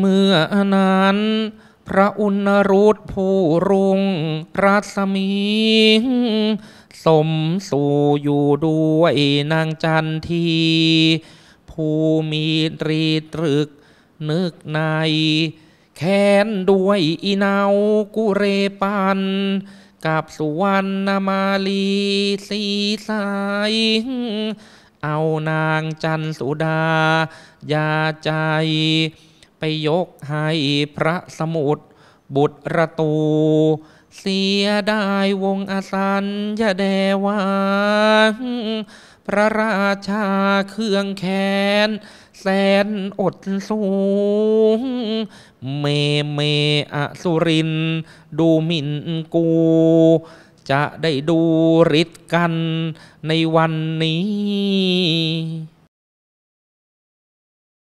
เมื่อนั้น พระอุณรุตผู้รุงรัศมี สมสู่อยู่ด้วยนางจันทีผู้มีตรีตรึก นึกใน แค้นด้วยอีนากุเรปัน กับสุวรรณมาลีสีสาย เอานางจันสุดายาใจไปยกให้พระสมุทรบุตรตู เสียดายวงอสัญญาแดวาพระราชาเครื่องแขนแสนอดสูง เมเมอสุรินดูมินกู จะได้ดูริดกันในวันนี้